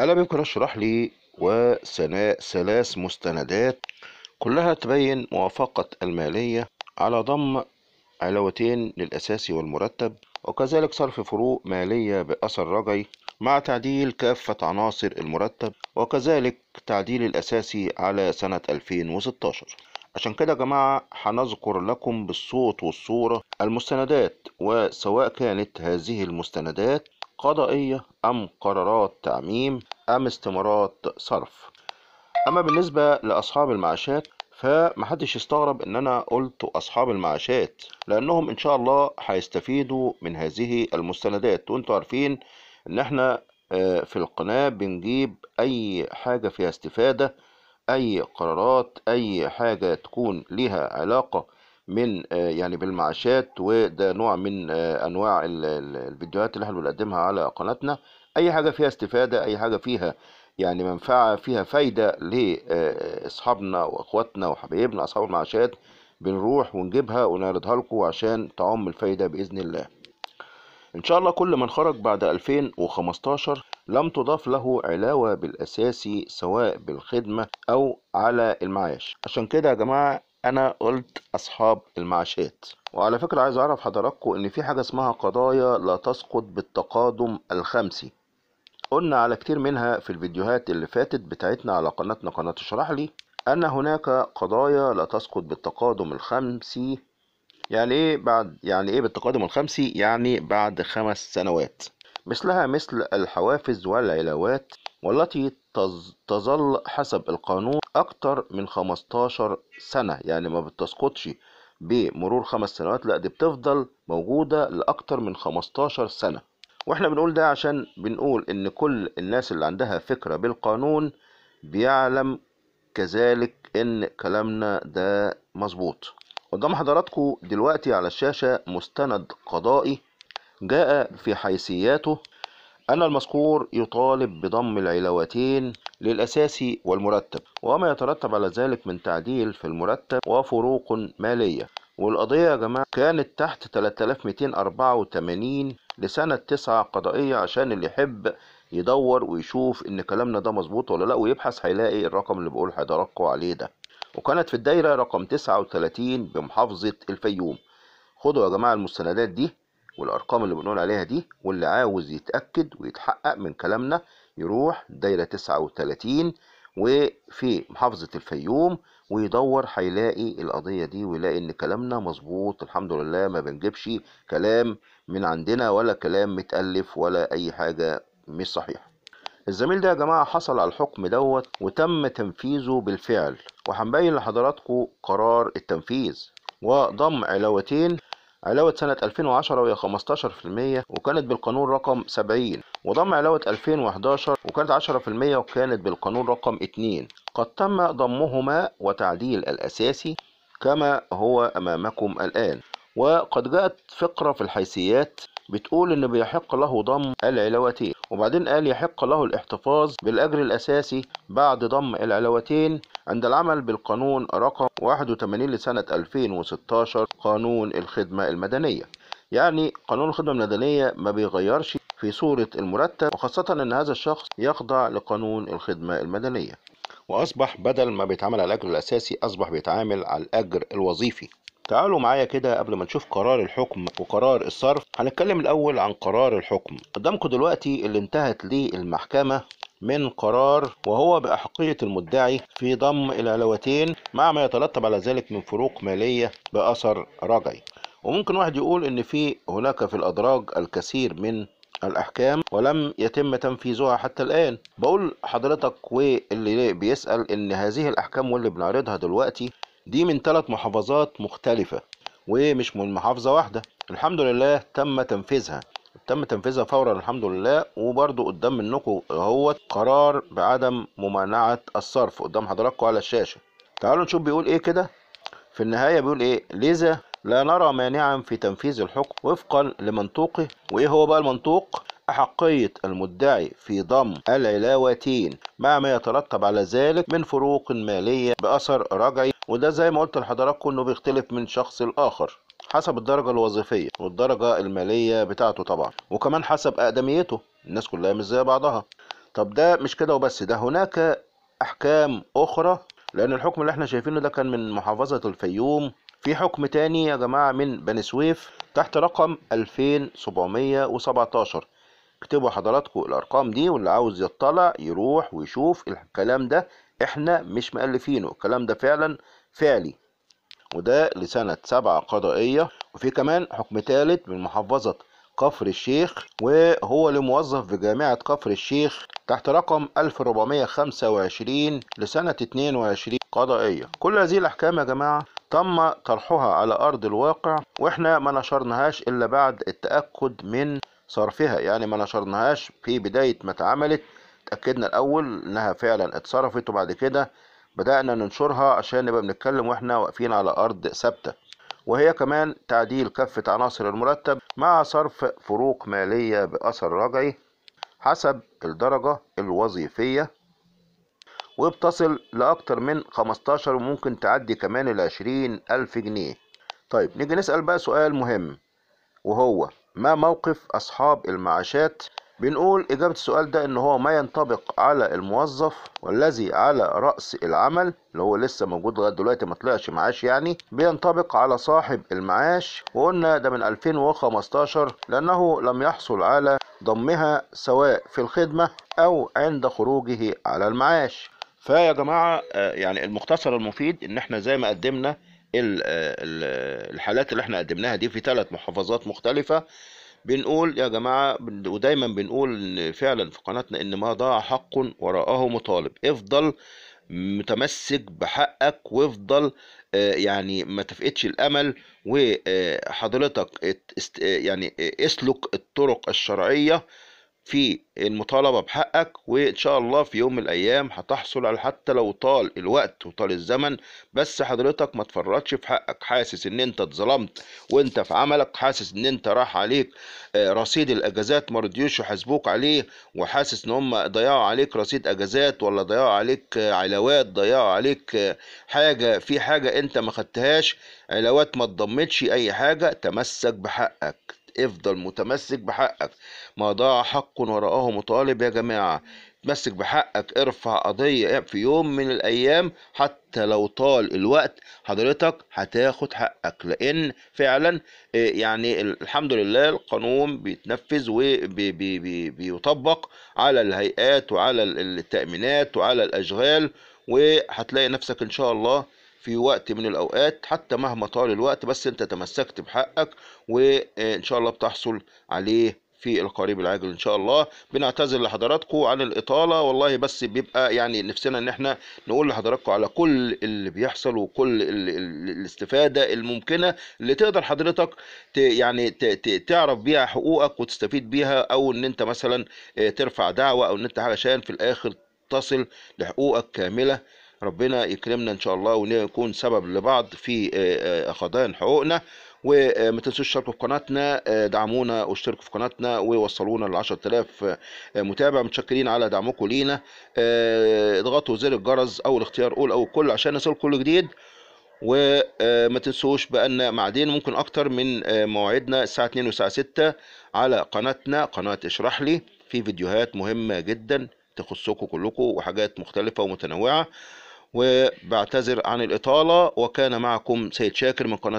ألا بكرة اشرح لي وسناء ثلاث مستندات كلها تبين موافقة المالية على ضم علاوتين للأساسي والمرتب وكذلك صرف فروق مالية بأثر رجعي مع تعديل كافة عناصر المرتب وكذلك تعديل الأساسي على سنة 2016 عشان كده يا جماعة هنذكر لكم بالصوت والصورة المستندات وسواء كانت هذه المستندات قضائية أم قرارات تعميم أم استمارات صرف أما بالنسبة لأصحاب المعاشات فمحدش يستغرب ان انا قلت اصحاب المعاشات لانهم ان شاء الله هيستفيدوا من هذه المستندات وانتوا عارفين ان احنا آه، في القناة بنجيب اي حاجة فيها استفادة اي قرارات اي حاجة تكون ليها علاقة من آه، يعني بالمعاشات وده نوع من آه، انواع الفيديوهات اللي احنا بنقدمها على قناتنا اي حاجه فيها استفاده اي حاجه فيها يعني منفعه فيها فايده لاصحابنا آه، واخواتنا وحبايبنا اصحاب المعاشات بنروح ونجيبها ونعرضها لكم عشان تعم الفايده باذن الله ان شاء الله كل من خرج بعد 2015 لم تضاف له علاوة بالأساسي سواء بالخدمة أو على المعاش عشان كده يا جماعة انا قلت اصحاب المعاشات وعلى فكرة عايز اعرف حضراتكم ان في حاجة اسمها قضايا لا تسقط بالتقادم الخمسي قلنا على كتير منها في الفيديوهات اللي فاتت بتاعتنا على قناتنا قناة اشرح لي ان هناك قضايا لا تسقط بالتقادم الخمسي يعني ايه بعد يعني ايه بالتقادم الخمسي يعني بعد خمس سنوات مثلها مثل الحوافز والعلاوات والتي تظل حسب القانون اكتر من 15 سنه يعني ما بتسقطش بمرور خمس سنوات لا دي بتفضل موجوده لاكتر من 15 سنه واحنا بنقول ده عشان بنقول ان كل الناس اللي عندها فكره بالقانون بيعلم كذلك ان كلامنا ده مظبوط قدام حضراتكم دلوقتي على الشاشه مستند قضائي جاء في حيثياته أن المذكور يطالب بضم العلاوتين للأساسي والمرتب وما يترتب على ذلك من تعديل في المرتب وفروق مالية والقضية يا جماعة كانت تحت 3284 لسنة تسعة قضائية عشان اللي يحب يدور ويشوف ان كلامنا ده مظبوط ولا لا ويبحث هيلاقي الرقم اللي بقول هيدرقوا عليه ده وكانت في الدايرة رقم 39 بمحافظة الفيوم خدوا يا جماعة المستندات دي والارقام اللي بنقول عليها دي واللي عاوز يتأكد ويتحقق من كلامنا يروح دايرة 39 وفي محافظة الفيوم ويدور هيلاقي القضية دي ويلاقي إن كلامنا مظبوط الحمد لله ما بنجيبش كلام من عندنا ولا كلام متألف ولا أي حاجة مش صحيحة الزميل ده يا جماعة حصل على الحكم دوت وتم تنفيذه بالفعل وهنبين لحضراتكم قرار التنفيذ وضم علاوتين علاوة سنة 2010 وهي 15% وكانت بالقانون رقم 70 وضم علاوة 2011 وكانت 10% وكانت بالقانون رقم 2 قد تم ضمهما وتعديل الأساسي كما هو أمامكم الآن وقد جاءت فقرة في الحيثيات بتقول إن بيحق له ضم العلاوتين وبعدين قال يحق له الاحتفاظ بالأجر الأساسي بعد ضم العلاوتين عند العمل بالقانون رقم 81 لسنة 2016 قانون الخدمة المدنية يعني قانون الخدمة المدنية ما بيغيرش في صورة المرتب وخاصة أن هذا الشخص يخضع لقانون الخدمة المدنية وأصبح بدل ما بيتعامل على الأجر الأساسي أصبح بيتعامل على الأجر الوظيفي تعالوا معايا كده قبل ما نشوف قرار الحكم وقرار الصرف هنتكلم الأول عن قرار الحكم قدامكم دلوقتي اللي انتهت ليه المحكمة من قرار وهو بأحقية المدعي في ضم العلاوتين مع ما يترتب على ذلك من فروق مالية بأثر رجعي وممكن واحد يقول ان في هناك في الادراج الكثير من الأحكام ولم يتم تنفيذها حتى الآن بقول حضرتك واللي بيسأل إن هذه الأحكام واللي بنعرضها دلوقتي دي من ثلاث محافظات مختلفة ومش من محافظة واحدة الحمد لله تم تنفيذها تم تنفيذها فورا الحمد لله وبرده قدام منكم هو قرار بعدم ممانعة الصرف قدام حضراتكم على الشاشة تعالوا نشوف بيقول ايه كده في النهاية بيقول ايه لذا لا نرى مانعا في تنفيذ الحكم وفقا لمنطوقه وإيه هو بقى المنطوق؟ أحقية المدعي في ضم العلاوتين مع ما يترتب على ذلك من فروق مالية بأثر رجعي وده زي ما قلت لحضراتكم إنه بيختلف من شخص لآخر حسب الدرجة الوظيفية والدرجة المالية بتاعته طبعا وكمان حسب أقدميته الناس كلها مش زي بعضها طب ده مش كده وبس ده هناك أحكام أخرى لأن الحكم اللي احنا شايفينه ده كان من محافظة الفيوم في حكم تاني يا جماعة من بني سويف تحت رقم 2717 اكتبوا حضراتكم الأرقام دي واللي عاوز يطلع يروح ويشوف الكلام ده احنا مش مألفينه الكلام ده فعلا فعلي وده لسنة سبعة قضائية وفي كمان حكم تالت من محافظة كفر الشيخ وهو لموظف بجامعة كفر الشيخ تحت رقم 1425 لسنة 22 قضائية كل هذه الأحكام يا جماعة تم طرحها على أرض الواقع وإحنا ما نشرناهاش إلا بعد التأكد من صرفها يعني ما نشرناهاش في بداية ما اتعملت اتأكدنا الأول إنها فعلا اتصرفت وبعد كده بدأنا ننشرها عشان نبقى بنتكلم وإحنا واقفين على أرض ثابتة وهي كمان تعديل كافة عناصر المرتب مع صرف فروق مالية بأثر رجعي حسب الدرجة الوظيفية وبتصل لأكتر من 15 وممكن تعدي كمان ال 20 ألف جنيه طيب نيجي نسأل بقى سؤال مهم وهو ما موقف أصحاب المعاشات بنقول إجابة السؤال ده إن هو ما ينطبق على الموظف والذي على رأس العمل اللي هو لسه موجود لغاية دلوقتي ما طلعش معاش يعني بينطبق على صاحب المعاش وقلنا ده من 2015 لأنه لم يحصل على ضمها سواء في الخدمة أو عند خروجه على المعاش فيا جماعه آه، يعني المختصر المفيد ان احنا زي ما قدمنا آه، الحالات اللي احنا قدمناها دي في ثلاث محافظات مختلفه بنقول يا جماعه ودايما بنقول فعلا في قناتنا ان ما ضاع حق وراءه مطالب افضل متمسك بحقك وافضل آه، يعني ما تفقدش الامل وحضرتك يعني اسلك الطرق الشرعيه في المطالبة بحقك وإن شاء الله في يوم من الأيام هتحصل على حتى لو طال الوقت وطال الزمن بس حضرتك ما تفرطش في حقك حاسس إن أنت اتظلمت وأنت في عملك حاسس إن أنت راح عليك آه، رصيد الأجازات ما رضيوش يحاسبوك عليه وحاسس إن هم ضيعوا عليك رصيد أجازات ولا ضيعوا عليك علاوات ضيعوا عليك آه، حاجة في حاجة أنت ما خدتهاش علاوات ما تضمتش أي حاجة تمسك بحقك افضل متمسك بحقك ما ضاع حق وراءه مطالب يا جماعة تمسك بحقك ارفع قضية في يوم من الأيام حتى لو طال الوقت حضرتك هتاخد حقك لأن فعلا آه، يعني الحمد لله القانون بيتنفذ وبيطبق على الهيئات وعلى التأمينات وعلى الأشغال وهتلاقي نفسك إن شاء الله في وقت من الأوقات حتى مهما طال الوقت بس أنت تمسكت بحقك وإن شاء الله بتحصل عليه في القريب العاجل ان شاء الله بنعتذر لحضراتكم عن الاطاله والله بس بيبقى يعني نفسنا ان احنا نقول لحضراتكم على كل اللي بيحصل وكل الاستفاده الممكنه اللي تقدر حضرتك يعني تعرف بيها حقوقك وتستفيد بيها او ان انت مثلا آه، ترفع دعوه او ان انت علشان في الاخر تصل لحقوقك كامله ربنا يكرمنا ان شاء الله ونكون سبب لبعض في آه، آه، خضايا حقوقنا وما آه، تنسوش تشتركوا في قناتنا دعمونا واشتركوا في قناتنا ووصلونا ل 10000 متابع متشكرين على دعمكم لينا اضغطوا زر الجرس او الاختيار اول او كل عشان يصلكم كل جديد وما تنسوش بأن معدين ممكن أكتر من مواعيدنا الساعة 2 والساعة 6 على قناتنا قناة اشرح لي في فيديوهات مهمة جدا تخصكم كلكم وحاجات مختلفة ومتنوعة وبعتذر عن الإطالة وكان معكم سيد شاكر من قناة